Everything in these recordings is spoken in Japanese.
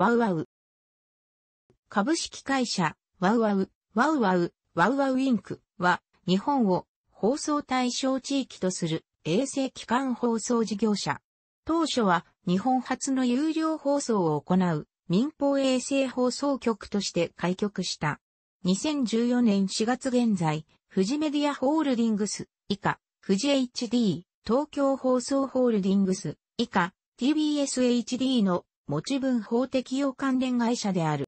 ワウワウ。株式会社、ワウワウ、ワウワウ、ワウワウインクは、日本を放送対象地域とする衛星機関放送事業者。当初は日本初の有料放送を行う民放衛星放送局として開局した。2014年4月現在、富士メディアホールディングス以下、富士 HD、東京放送ホールディングス以下、TBSHD の持ち分法適用関連会社である。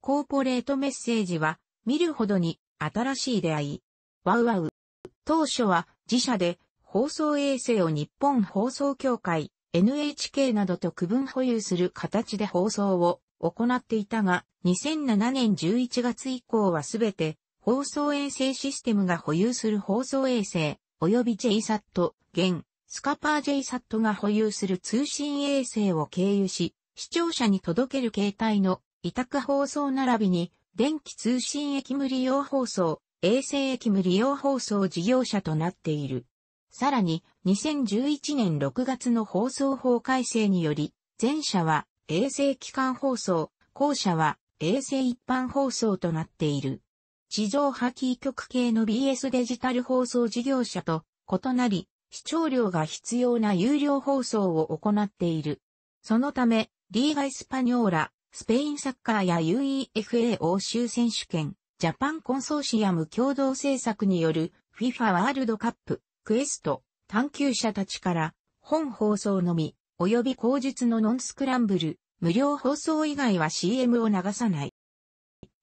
コーポレートメッセージは、見るほどに新しい出会い。ワウワウ。当初は自社で放送衛星を日本放送協会 NHK などと区分保有する形で放送を行っていたが、2007年11月以降はすべて放送衛星システムが保有する放送衛星及び JSAT、現スカパー JSAT が保有する通信衛星を経由し、視聴者に届ける携帯の委託放送並びに、電気通信駅無利用放送、衛星駅無利用放送事業者となっている。さらに、2011年6月の放送法改正により、前者は衛星機関放送、後者は衛星一般放送となっている。地上波キー局系の BS デジタル放送事業者と異なり、視聴料が必要な有料放送を行っている。そのため、リーガ・エスパニョーラ、スペインサッカーや UEFA 欧州選手権、ジャパンコンソーシアム共同制作による FIFA ワールドカップ、クエスト、探求者たちから、本放送のみ、及び口述のノンスクランブル、無料放送以外は CM を流さない。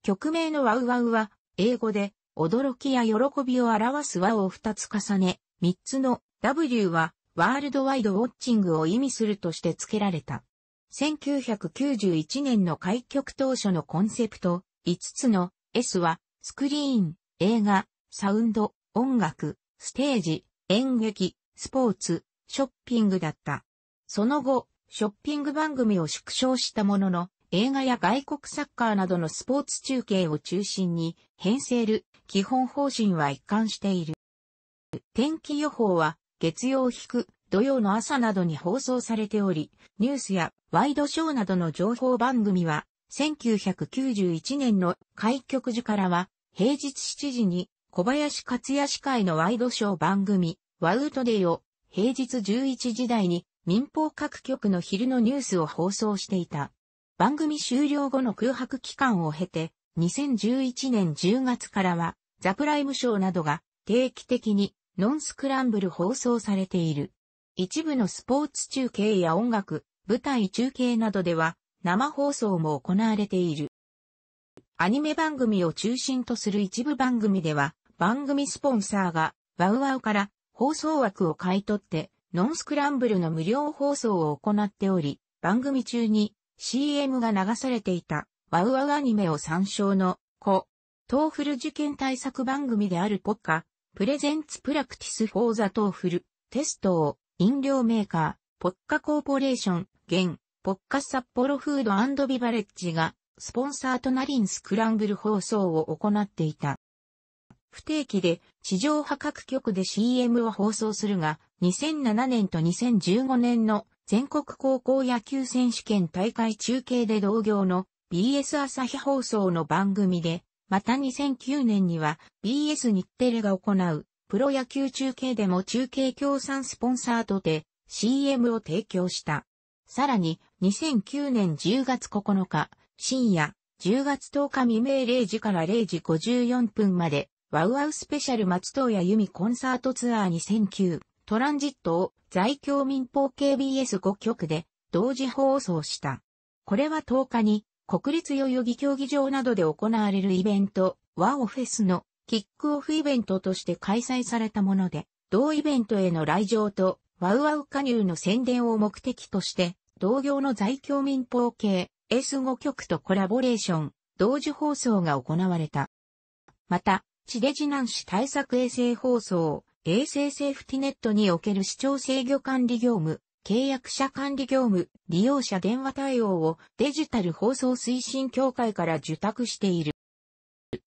曲名のワウワウは、英語で、驚きや喜びを表す和を二つ重ね、三つの W は、ワールドワイドウォッチングを意味するとして付けられた。1991年の開局当初のコンセプト、5つの S は、スクリーン、映画、サウンド、音楽、ステージ、演劇、スポーツ、ショッピングだった。その後、ショッピング番組を縮小したものの、映画や外国サッカーなどのスポーツ中継を中心に、編成る基本方針は一貫している。天気予報は、月曜引く土曜の朝などに放送されており、ニュースやワイドショーなどの情報番組は、1991年の開局時からは、平日7時に小林克也司会のワイドショー番組、ワウトデイを、平日11時台に民放各局の昼のニュースを放送していた。番組終了後の空白期間を経て、2011年10月からは、ザプライムショーなどが定期的にノンスクランブル放送されている。一部のスポーツ中継や音楽、舞台中継などでは生放送も行われている。アニメ番組を中心とする一部番組では番組スポンサーがワウワウから放送枠を買い取ってノンスクランブルの無料放送を行っており、番組中に CM が流されていたワウワウアニメを参照の子、トーフル受験対策番組であるポッカ、プレゼンツプラクティスフォーザトーフル、テストを、飲料メーカー、ポッカコーポレーション、現、ポッカ札幌フードビバレッジが、スポンサーとなりんスクランブル放送を行っていた。不定期で地上波各局で CM を放送するが、2007年と2015年の全国高校野球選手権大会中継で同業の BS 朝日放送の番組でまた2009年には BS 日テレが行うプロ野球中継でも中継協賛スポンサーとて CM を提供した。さらに2009年10月9日深夜10月10日未明0時から0時54分までワウワウスペシャル松藤谷由美コンサートツアー2009トランジットを在京民放 KBS5 局で同時放送した。これは10日に国立代々木競技場などで行われるイベント、ワオフェスのキックオフイベントとして開催されたもので、同イベントへの来場と、ワウワウ加入の宣伝を目的として、同業の在京民放系 S5 局とコラボレーション、同時放送が行われた。また、地デジ南市対策衛星放送、衛星セーフティネットにおける市長制御管理業務、契約者管理業務、利用者電話対応をデジタル放送推進協会から受託している。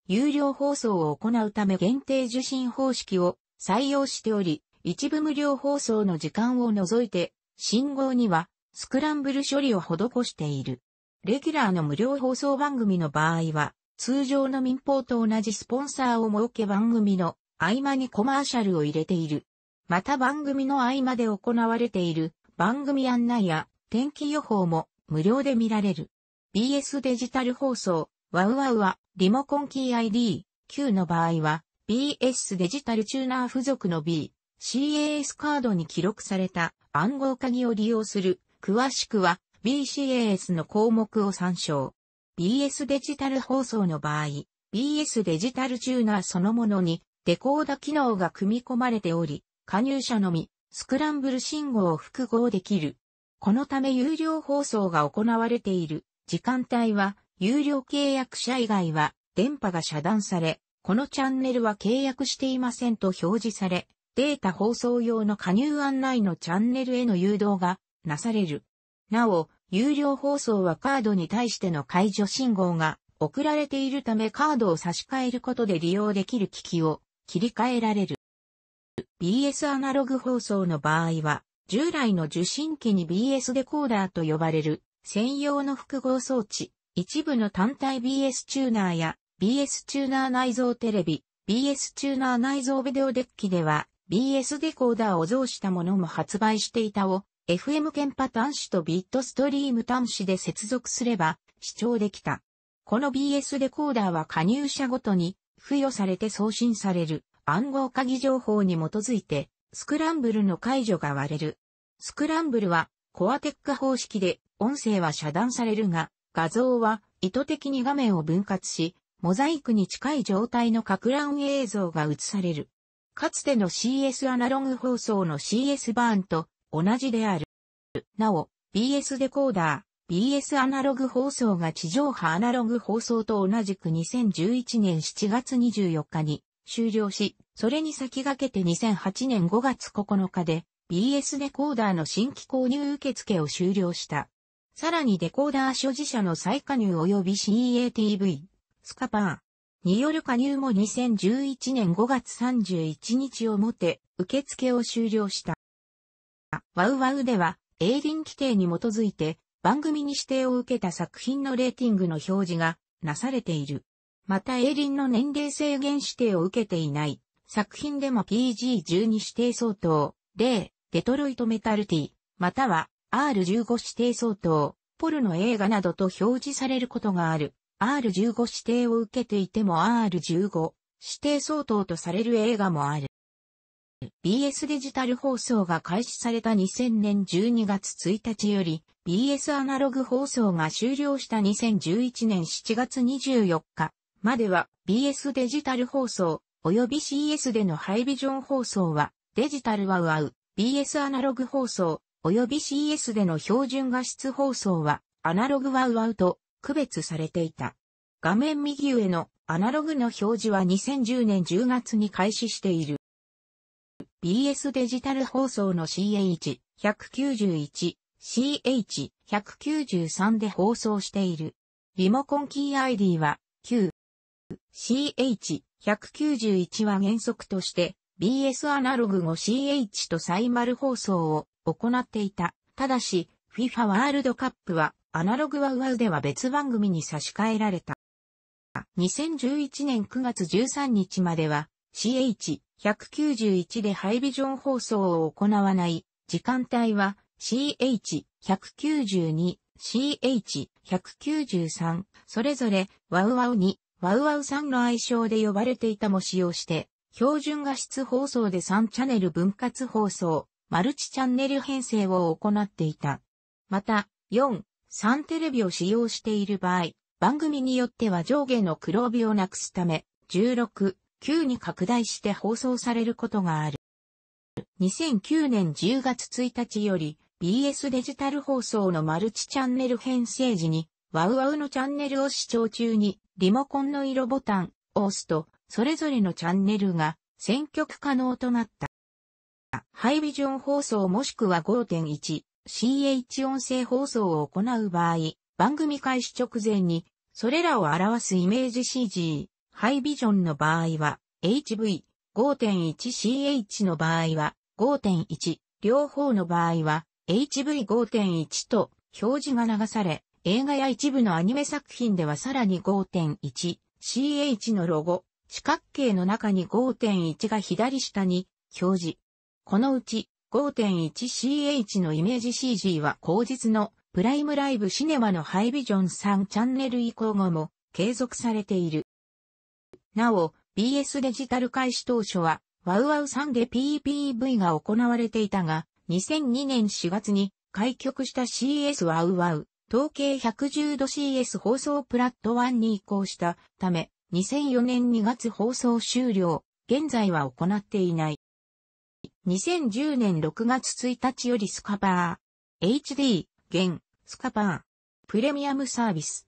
有料放送を行うため限定受信方式を採用しており、一部無料放送の時間を除いて、信号にはスクランブル処理を施している。レギュラーの無料放送番組の場合は、通常の民放と同じスポンサーを設け番組の合間にコマーシャルを入れている。また番組の合間で行われている番組案内や天気予報も無料で見られる。BS デジタル放送、ワウワウはリモコンキー i d Q の場合は BS デジタルチューナー付属の B、CAS カードに記録された暗号鍵を利用する。詳しくは BCAS の項目を参照。BS デジタル放送の場合、BS デジタルチューナーそのものにデコーダ機能が組み込まれており、加入者のみスクランブル信号を複合できる。このため有料放送が行われている時間帯は有料契約者以外は電波が遮断され、このチャンネルは契約していませんと表示され、データ放送用の加入案内のチャンネルへの誘導がなされる。なお、有料放送はカードに対しての解除信号が送られているためカードを差し替えることで利用できる機器を切り替えられる。BS アナログ放送の場合は、従来の受信機に BS デコーダーと呼ばれる専用の複合装置、一部の単体 BS チューナーや BS チューナー内蔵テレビ、BS チューナー内蔵ビデオデッキでは BS デコーダーを増したものも発売していたを FM 検波端子とビットストリーム端子で接続すれば視聴できた。この BS デコーダーは加入者ごとに付与されて送信される。暗号鍵情報に基づいて、スクランブルの解除が割れる。スクランブルは、コアテック方式で、音声は遮断されるが、画像は意図的に画面を分割し、モザイクに近い状態の拡乱映像が映される。かつての CS アナログ放送の CS バーンと同じである。なお、BS デコーダー、BS アナログ放送が地上波アナログ放送と同じく2011年7月24日に終了し、それに先駆けて2008年5月9日で BS デコーダーの新規購入受付を終了した。さらにデコーダー所持者の再加入及び CATV、スカパーによる加入も2011年5月31日をもって受付を終了した。ワウワウではリン規定に基づいて番組に指定を受けた作品のレーティングの表示がなされている。また映ンの年齢制限指定を受けていない。作品でも PG12 指定相当、例、デトロイトメタルティ、または R15 指定相当、ポルの映画などと表示されることがある。R15 指定を受けていても R15 指定相当とされる映画もある。BS デジタル放送が開始された2000年12月1日より BS アナログ放送が終了した2011年7月24日までは BS デジタル放送、及び CS でのハイビジョン放送は、デジタルワウワウ、BS アナログ放送、及び CS での標準画質放送は、アナログワウワウと区別されていた。画面右上のアナログの表示は2010年10月に開始している。BS デジタル放送の CH191、CH193 で放送している。リモコンキー ID は9。CH191 は原則として BS アナログ後 c h とサイマル放送を行っていた。ただし、FIFA ワールドカップはアナログワウワウでは別番組に差し替えられた。2011年9月13日までは CH191 でハイビジョン放送を行わない時間帯は CH192、CH193 それぞれワウワウにワウワウさんの愛称で呼ばれていたも使用して、標準画質放送で3チャンネル分割放送、マルチチャンネル編成を行っていた。また、4、3テレビを使用している場合、番組によっては上下の黒帯をなくすため、16、9に拡大して放送されることがある。2009年10月1日より BS デジタル放送のマルチチャンネル編成時にワウワウのチャンネルを視聴中にリモコンの色ボタンを押すと、それぞれのチャンネルが選曲可能となった。ハイビジョン放送もしくは 5.1CH 音声放送を行う場合、番組開始直前に、それらを表すイメージ CG、ハイビジョンの場合は HV、5.1CH の場合は5.1、両方の場合は HV5.1 と表示が流され、映画や一部のアニメ作品ではさらに 5.1CH のロゴ、四角形の中に5.1が左下に表示。このうち 5.1CH のイメージ CG は後日のプライムライブシネマのハイビジョン3チャンネル移行後も継続されている。なお、BS デジタル開始当初は、ワウワウさんで PPV が行われていたが、2002年4月に開局した CS ワウワウ統計1 1 0度 c s 放送プラット1に移行したため、2004年2月放送終了、現在は行っていない。2010年6月1日よりスカパー、HD、現、スカパー、プレミアムサービス、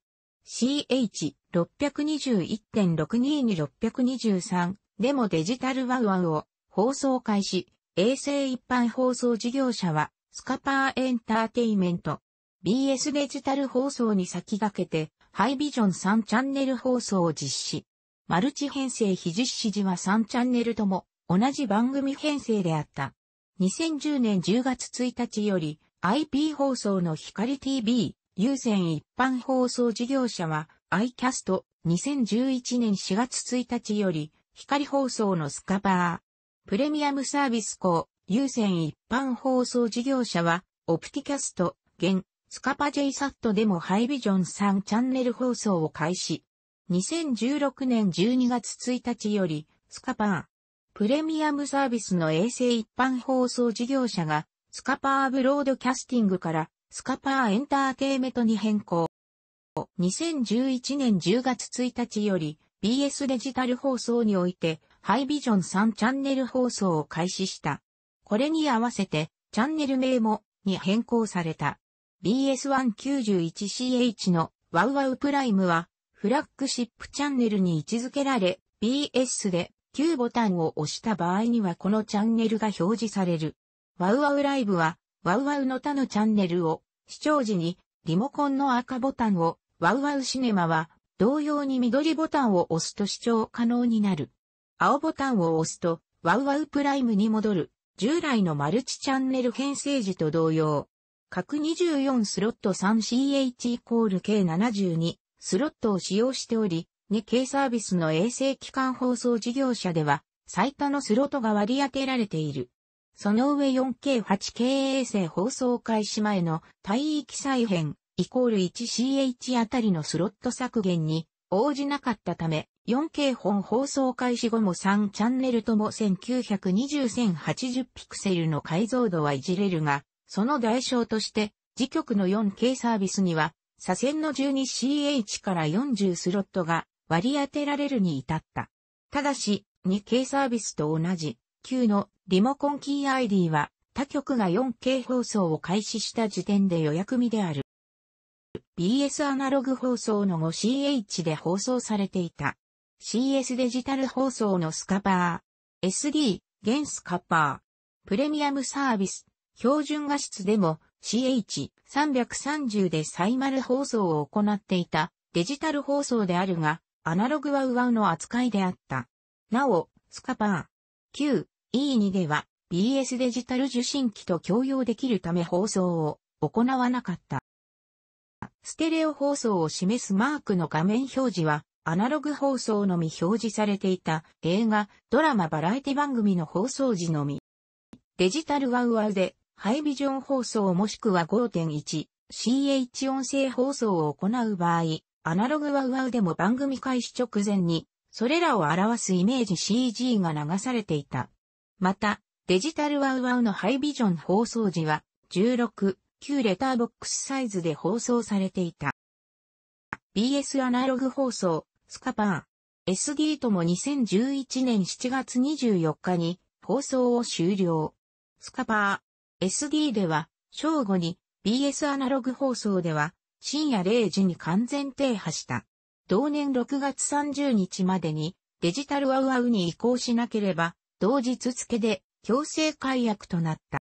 CH621.622-623 でもデジタルワウワウを放送開始、衛星一般放送事業者は、スカパーエンターテイメント。BS デジタル放送に先駆けて、ハイビジョン3チャンネル放送を実施。マルチ編成非実施時は3チャンネルとも同じ番組編成であった。2010年10月1日より IP 放送の光 TV 優先一般放送事業者は iCast 2011年4月1日より光放送のスカバープレミアムサービス校優先一般放送事業者はオプティキャスト現スカパ JSAT でもハイビジョン3チャンネル放送を開始。2016年12月1日より、スカパー、プレミアムサービスの衛星一般放送事業者が、スカパーブロードキャスティングから、スカパーエンターテイメントに変更。2011年10月1日より、BS デジタル放送において、ハイビジョン3チャンネル放送を開始した。これに合わせて、チャンネル名も、に変更された。BS191CH のワウワウプライムは、フラッグシップチャンネルに位置づけられ、BS で Q ボタンを押した場合にはこのチャンネルが表示される。ワウワウライブは、ワウワウの他のチャンネルを、視聴時に、リモコンの赤ボタンを、ワウワウシネマは、同様に緑ボタンを押すと視聴可能になる。青ボタンを押すと、ワウワウプライムに戻る、従来のマルチチャンネル編成時と同様、各24スロット 3CH イコール計72スロットを使用しており、2K サービスの衛星機関放送事業者では、最多のスロットが割り当てられている。その上 4K8K 衛星放送開始前の帯域再編イコール 1CH あたりのスロット削減に応じなかったため、4K 本放送開始後も3チャンネルとも1920-1080ピクセルの解像度はいじれるが、その代償として、次局の 4K サービスには、左線の 12CH から40スロットが割り当てられるに至った。ただし、2K サービスと同じ、Q のリモコンキー ID は、他局が 4K 放送を開始した時点で予約見である。BS アナログ放送の 5CH で放送されていた。CS デジタル放送のスカパー。SD、ンスカパー。プレミアムサービス。標準画質でも CH330 でサイマル放送を行っていたデジタル放送であるが、アナログはウワウの扱いであった。なお、スカパー q e 2では BS デジタル受信機と共用できるため放送を行わなかった。ステレオ放送を示すマークの画面表示は、アナログ放送のみ表示されていた映画、ドラマ、バラエティ番組の放送時のみ。デジタルワウワウでハイビジョン放送もしくは 5.1CH 音声放送を行う場合、アナログワウワウでも番組開始直前に、それらを表すイメージ CG が流されていた。また、デジタルワウワウのハイビジョン放送時は、16、旧レターボックスサイズで放送されていた。BS アナログ放送、スカパー、SD とも2011年7月24日に放送を終了。スカパー、SD では、正午に BS アナログ放送では、深夜0時に完全停波した。同年6月30日までに、デジタルワウワウに移行しなければ、同日付で強制解約となった。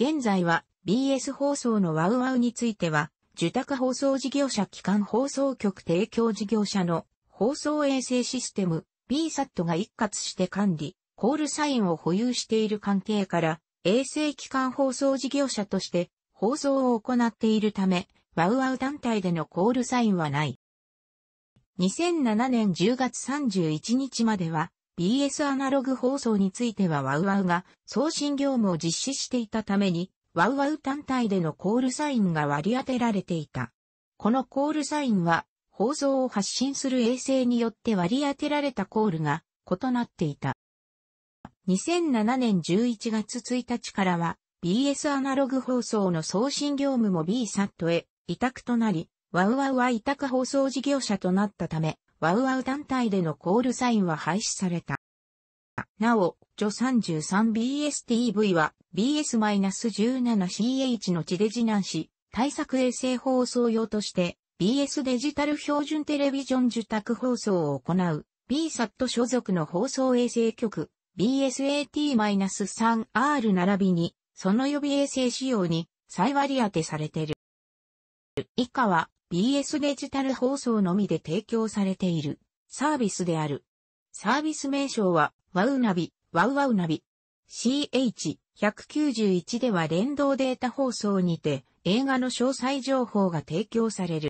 現在は BS 放送のワウワウについては、受託放送事業者機関放送局提供事業者の放送衛星システム BSAT が一括して管理、コールサインを保有している関係から、衛星機関放送事業者として放送を行っているため、ワウワウ団体でのコールサインはない。2007年10月31日までは BS アナログ放送についてはワウワウが送信業務を実施していたために、ワウワウ単体でのコールサインが割り当てられていた。このコールサインは放送を発信する衛星によって割り当てられたコールが異なっていた。2007年11月1日からは BS アナログ放送の送信業務も BSAT へ委託となり、ワウワウは委託放送事業者となったため、ワウワウ団体でのコールサインは廃止された。なお、ジョ 33BSTV は BS-17CH の地デジ南市対策衛星放送用として BS デジタル標準テレビジョン受託放送を行う BSAT 所属の放送衛星局 BSAT-3R 並びに、その予備衛星仕様に再割り当てされている。以下は BS デジタル放送のみで提供されているサービスである。サービス名称はワウナビ、ワウワウナビ。CH191 では連動データ放送にて映画の詳細情報が提供される。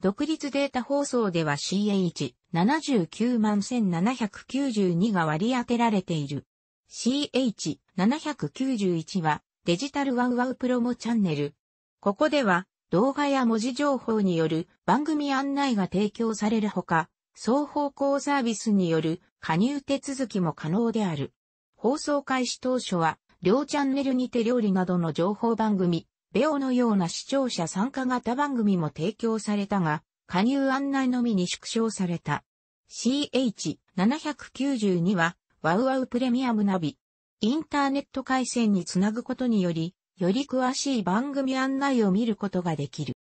独立データ放送では CH、79万1792が割り当てられている。CH791 はデジタルワウワウプロモチャンネル。ここでは動画や文字情報による番組案内が提供されるほか、双方向サービスによる加入手続きも可能である。放送開始当初は両チャンネルにて料理などの情報番組、ベオのような視聴者参加型番組も提供されたが、加入案内のみに縮小された。CH792 は、ワウワウプレミアムナビ。インターネット回線につなぐことにより、より詳しい番組案内を見ることができる。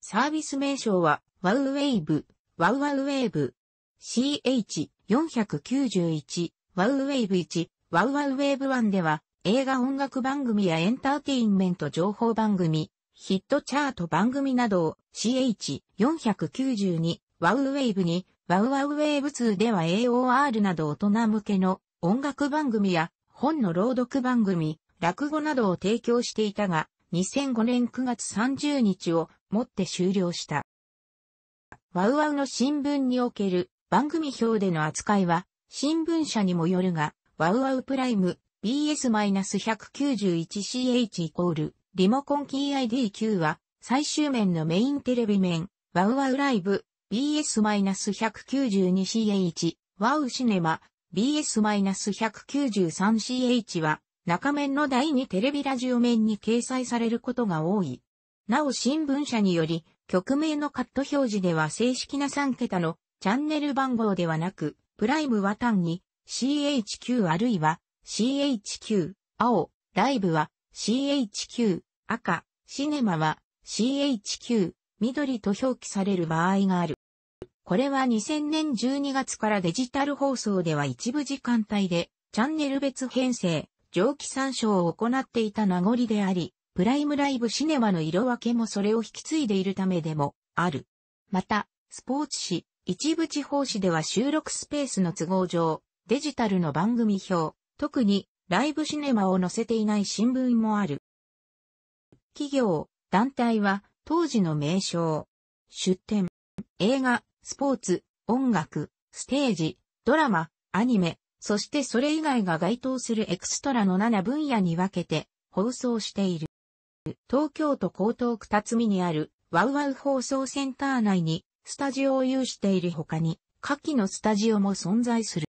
サービス名称は、ワウウェイブ、ワウワウウェイブ。CH491、ワウウェイブ1、ワウワウウェイブ1では、映画音楽番組やエンターテインメント情報番組、ヒットチャート番組などを CH492 ワウウェイブにワウワウウェイブ2では AOR など大人向けの音楽番組や本の朗読番組、落語などを提供していたが、2005年9月30日をもって終了した。ワウワウの新聞における番組表での扱いは新聞社にもよるが、ワウワウプライム、BS-191CH イコール、リモコンキー i d q は、最終面のメインテレビ面、ワウワウライブ、BS-192CH、ワウシネマ、BS-193CH は、中面の第2テレビラジオ面に掲載されることが多い。なお新聞社により、曲名のカット表示では正式な3桁のチャンネル番号ではなく、プライムは単に CH9 あるいは CHQ、青、ライブは CHQ、赤、シネマは CHQ、緑と表記される場合がある。これは2000年12月からデジタル放送では一部時間帯でチャンネル別編成、上記参照を行っていた名残であり、プライムライブシネマの色分けもそれを引き継いでいるためでもある。また、スポーツ紙、一部地方紙では収録スペースの都合上、デジタルの番組表、特にライブシネマを載せていない新聞もある。企業、団体は当時の名称、出展、映画、スポーツ、音楽、ステージ、ドラマ、アニメ、そしてそれ以外が該当するエクストラの7分野に分けて放送している。東京都江東区辰巳にあるワウワウ放送センター内にスタジオを有している他に、下記のスタジオも存在する。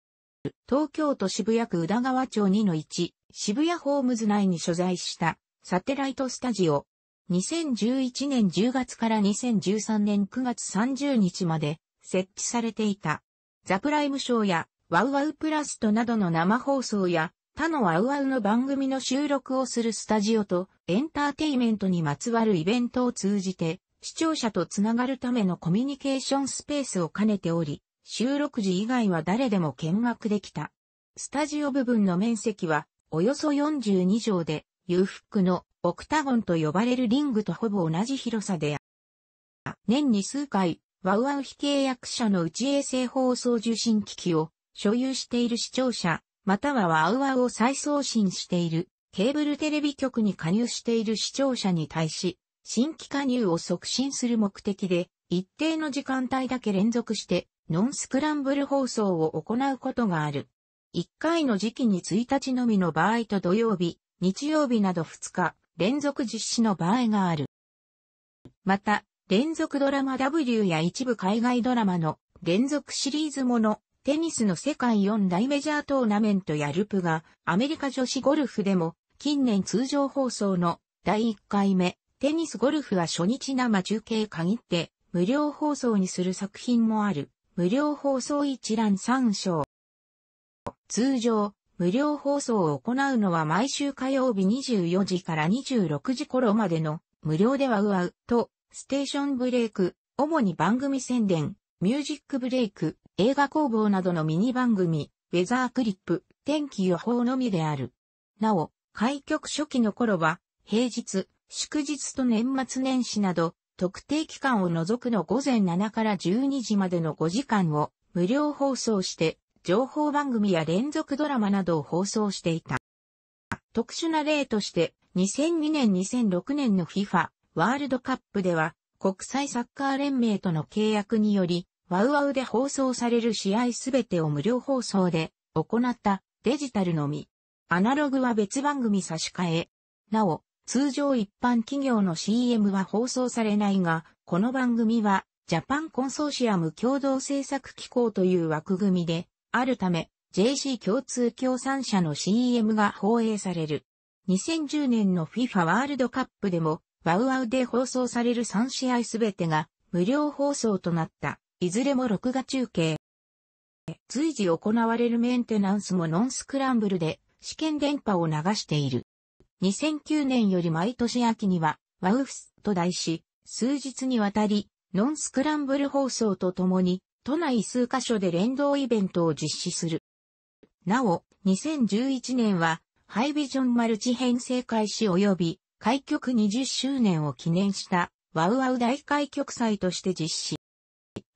東京都渋谷区宇田川町2の1、渋谷ホームズ内に所在したサテライトスタジオ。2011年10月から2013年9月30日まで設置されていた。ザプライムショーやワウワウプラストなどの生放送や他のワウワウの番組の収録をするスタジオとエンターテイメントにまつわるイベントを通じて視聴者とつながるためのコミュニケーションスペースを兼ねており、収録時以外は誰でも見学できた。スタジオ部分の面積はおよそ42畳で、裕福のオクタゴンと呼ばれるリングとほぼ同じ広さである。年に数回、ワウワウ非契約者のうち衛星放送受信機器を所有している視聴者、またはワウワウを再送信しているケーブルテレビ局に加入している視聴者に対し、新規加入を促進する目的で、一定の時間帯だけ連続してノンスクランブル放送を行うことがある。1回の時期に1日のみの場合と土曜日、日曜日など2日、連続実施の場合がある。また、連続ドラマ W や一部海外ドラマの連続シリーズもの、テニスの世界4大メジャートーナメントやルプがアメリカ女子ゴルフでも近年通常放送の第1回目テニスゴルフは初日生中継限って無料放送にする作品もある。無料放送一覧参照。通常、無料放送を行うのは毎週火曜日24時から26時頃までの無料ではうわうとステーションブレイク、主に番組宣伝、ミュージックブレイク、映画工房などのミニ番組、ウェザークリップ、天気予報のみである。なお、開局初期の頃は、平日、祝日と年末年始など、特定期間を除くの午前7から12時までの5時間を無料放送して、情報番組や連続ドラマなどを放送していた。特殊な例として、2002年2006年の FIFA ワールドカップでは、国際サッカー連盟との契約により、ワウワウで放送される試合すべてを無料放送で行ったデジタルのみ。アナログは別番組差し替え。なお、通常一般企業の CM は放送されないが、この番組はジャパンコンソーシアム共同制作機構という枠組みであるため JC 共通協賛社の CM が放映される。2010年の FIFA ワールドカップでもワウワウで放送される3試合すべてが無料放送となった。いずれも録画中継。随時行われるメンテナンスもノンスクランブルで試験電波を流している。2009年より毎年秋には、ワウフスと題し、数日にわたり、ノンスクランブル放送とともに、都内数カ所で連動イベントを実施する。なお、2011年は、ハイビジョンマルチ編成開始及び、開局20周年を記念した、ワウワウ大開局祭として実施。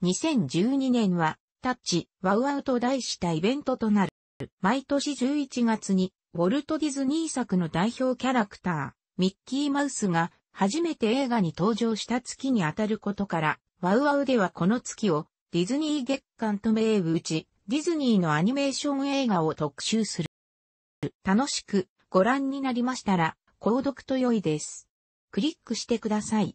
2012年は、タッチ、ワウワウと題したイベントとなる。毎年11月に、ウォルト・ディズニー作の代表キャラクター、ミッキーマウスが初めて映画に登場した月にあたることから、ワウワウではこの月をディズニー月間と銘打ち、ディズニーのアニメーション映画を特集する。楽しくご覧になりましたら、購読と良いです。クリックしてください。